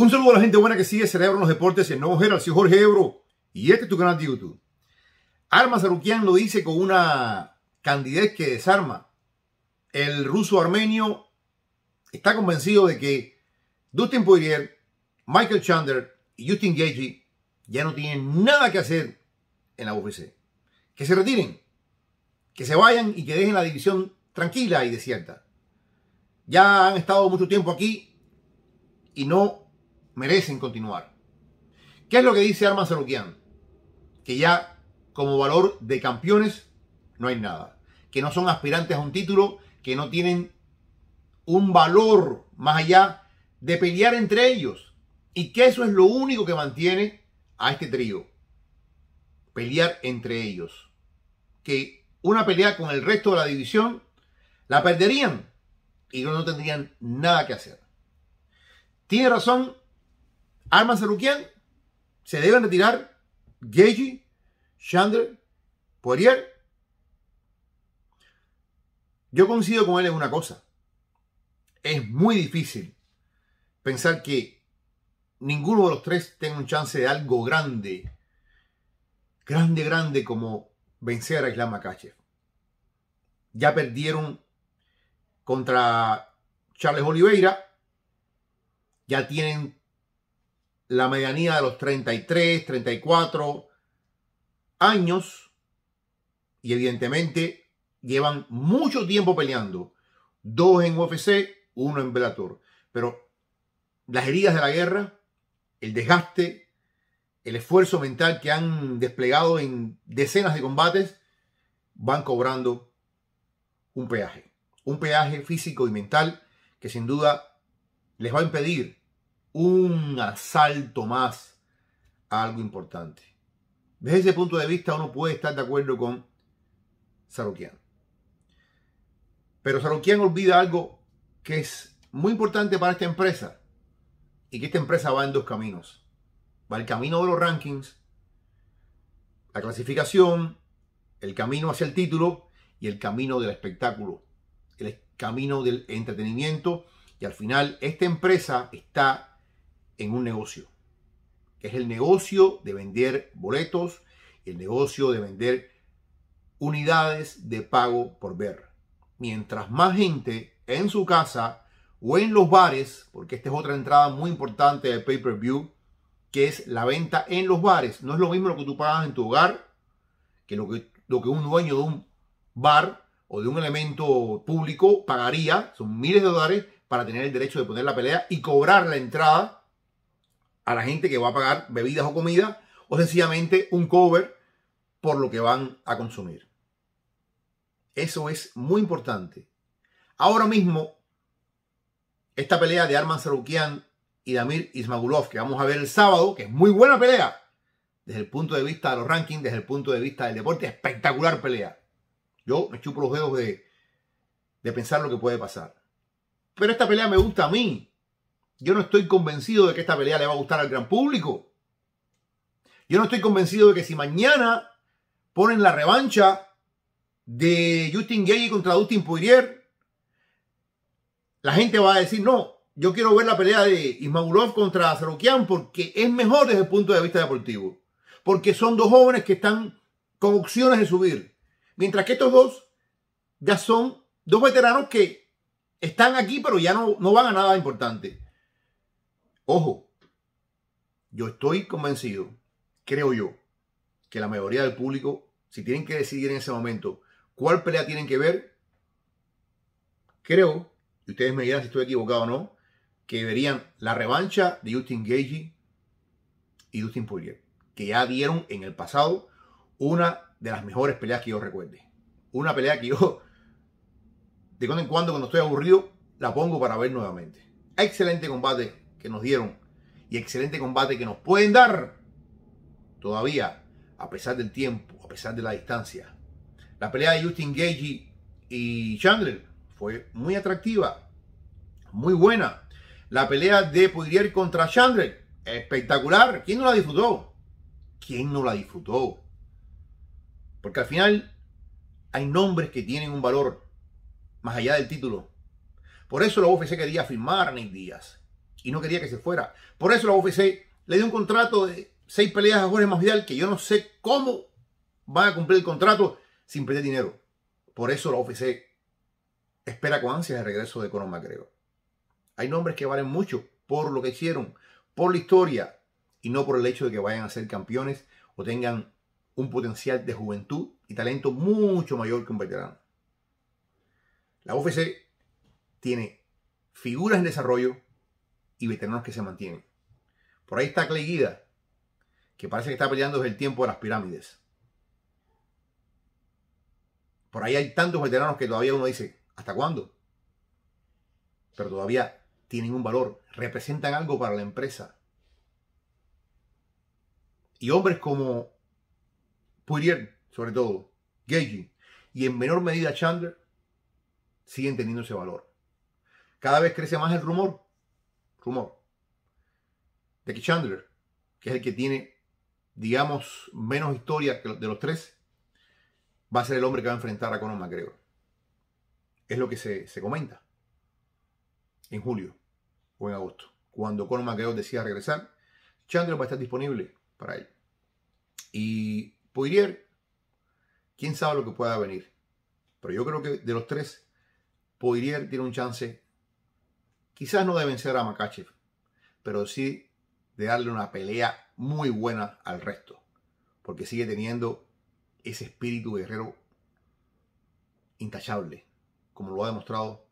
Un saludo a la gente buena que sigue Cerebro en los Deportes en Nuevo Gerald, Soy Jorge Ebro y este es tu canal de YouTube. Arma Sarukian lo dice con una candidez que desarma. El ruso armenio está convencido de que Dustin Poirier, Michael Chandler y Justin Gaethje ya no tienen nada que hacer en la UFC. Que se retiren, que se vayan y que dejen la división tranquila y desierta. Ya han estado mucho tiempo aquí y no merecen continuar. ¿Qué es lo que dice Armas Sarukian? Que ya como valor de campeones no hay nada. Que no son aspirantes a un título, que no tienen un valor más allá de pelear entre ellos. Y que eso es lo único que mantiene a este trío. Pelear entre ellos. Que una pelea con el resto de la división la perderían y no tendrían nada que hacer. Tiene razón Arman Sarukian, se deben retirar Geji, Chandler, Poirier. Yo coincido con él en una cosa. Es muy difícil pensar que ninguno de los tres tenga un chance de algo grande, grande, grande como vencer a Islam Makachev. Ya perdieron contra Charles Oliveira, ya tienen la medianía de los 33, 34 años y evidentemente llevan mucho tiempo peleando. Dos en UFC, uno en Bellator. Pero las heridas de la guerra, el desgaste, el esfuerzo mental que han desplegado en decenas de combates, van cobrando un peaje. Un peaje físico y mental que sin duda les va a impedir un asalto más a algo importante. Desde ese punto de vista uno puede estar de acuerdo con Saroquian. Pero Saroquian olvida algo que es muy importante para esta empresa y que esta empresa va en dos caminos. Va el camino de los rankings, la clasificación, el camino hacia el título y el camino del espectáculo, el camino del entretenimiento y al final esta empresa está en un negocio, que es el negocio de vender boletos, el negocio de vender unidades de pago por ver. Mientras más gente en su casa o en los bares, porque esta es otra entrada muy importante de pay-per-view, que es la venta en los bares. No es lo mismo lo que tú pagas en tu hogar que lo que, lo que un dueño de un bar o de un elemento público pagaría, son miles de dólares, para tener el derecho de poner la pelea y cobrar la entrada a la gente que va a pagar bebidas o comida o sencillamente un cover por lo que van a consumir. Eso es muy importante. Ahora mismo, esta pelea de Arman Sarukian y Damir Ismagulov, que vamos a ver el sábado, que es muy buena pelea, desde el punto de vista de los rankings, desde el punto de vista del deporte, espectacular pelea. Yo me chupo los dedos de, de pensar lo que puede pasar. Pero esta pelea me gusta a mí, yo no estoy convencido de que esta pelea le va a gustar al gran público. Yo no estoy convencido de que si mañana ponen la revancha de Justin gay contra Dustin Poirier, la gente va a decir, no, yo quiero ver la pelea de Ismaulov contra Zaroukian porque es mejor desde el punto de vista deportivo. Porque son dos jóvenes que están con opciones de subir. Mientras que estos dos ya son dos veteranos que están aquí, pero ya no, no van a nada importante. Ojo, yo estoy convencido, creo yo, que la mayoría del público, si tienen que decidir en ese momento cuál pelea tienen que ver, creo, y ustedes me dirán si estoy equivocado o no, que verían la revancha de Justin Gagey y Justin Poirier, que ya dieron en el pasado una de las mejores peleas que yo recuerde. Una pelea que yo, de cuando en cuando, cuando estoy aburrido, la pongo para ver nuevamente. Excelente combate que nos dieron y excelente combate que nos pueden dar todavía, a pesar del tiempo, a pesar de la distancia. La pelea de Justin Gage y Chandler fue muy atractiva, muy buena. La pelea de Poirier contra Chandler, espectacular. ¿Quién no la disfrutó? ¿Quién no la disfrutó? Porque al final hay nombres que tienen un valor más allá del título. Por eso la UFC quería firmar a Nick Díaz y no quería que se fuera. Por eso la UFC le dio un contrato de seis peleas a Jorge Masvidal que yo no sé cómo van a cumplir el contrato sin perder dinero. Por eso la UFC espera con ansias el regreso de Conor McGregor. Hay nombres que valen mucho por lo que hicieron, por la historia y no por el hecho de que vayan a ser campeones o tengan un potencial de juventud y talento mucho mayor que un veterano. La UFC tiene figuras en desarrollo y veteranos que se mantienen. Por ahí está Clay que parece que está peleando desde el tiempo de las pirámides. Por ahí hay tantos veteranos que todavía uno dice, ¿hasta cuándo? Pero todavía tienen un valor, representan algo para la empresa. Y hombres como Poirier, sobre todo, Gage. y en menor medida Chandler, siguen teniendo ese valor. Cada vez crece más el rumor rumor, de que Chandler, que es el que tiene, digamos, menos historia de los tres, va a ser el hombre que va a enfrentar a Conor McGregor. Es lo que se, comenta en julio o en agosto. Cuando Conor McGregor decida regresar, Chandler va a estar disponible para él. Y Poirier, quién sabe lo que pueda venir. Pero yo creo que de los tres, Poirier tiene un chance Quizás no de vencer a Makachev, pero sí de darle una pelea muy buena al resto, porque sigue teniendo ese espíritu guerrero intachable, como lo ha demostrado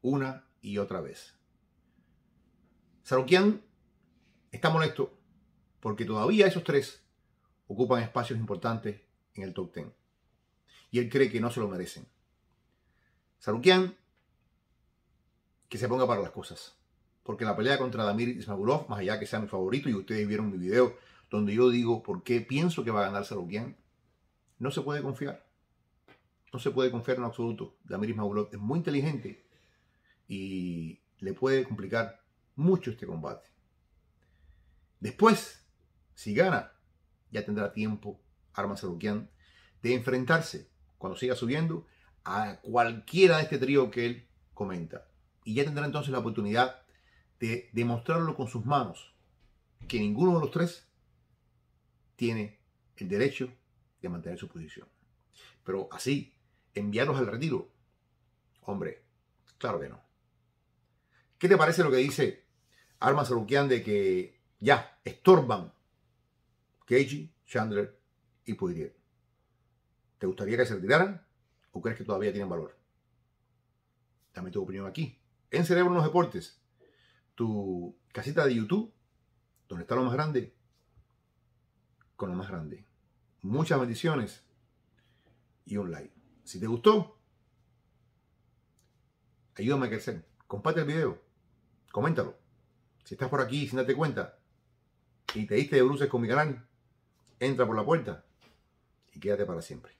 una y otra vez. Sarukian está molesto porque todavía esos tres ocupan espacios importantes en el top ten y él cree que no se lo merecen. Sarukian que se ponga para las cosas. Porque la pelea contra Damir Ismagulov, más allá que sea mi favorito, y ustedes vieron mi video donde yo digo por qué pienso que va a ganar Sarukian, no se puede confiar. No se puede confiar en absoluto. Damir Ismagulov es muy inteligente y le puede complicar mucho este combate. Después, si gana, ya tendrá tiempo Arma Sarukian de enfrentarse, cuando siga subiendo, a cualquiera de este trío que él comenta y ya tendrá entonces la oportunidad de demostrarlo con sus manos, que ninguno de los tres tiene el derecho de mantener su posición. Pero así, enviarlos al retiro, hombre, claro que no. ¿Qué te parece lo que dice Arma Saluquian de que ya estorban Keiji, Chandler y Poirier? ¿Te gustaría que se retiraran o crees que todavía tienen valor? Dame tu opinión aquí en Cerebro los Deportes, tu casita de YouTube, donde está lo más grande, con lo más grande. Muchas bendiciones y un like. Si te gustó, ayúdame a crecer. Comparte el video, coméntalo. Si estás por aquí sin darte cuenta y te diste de bruces con mi canal, entra por la puerta y quédate para siempre.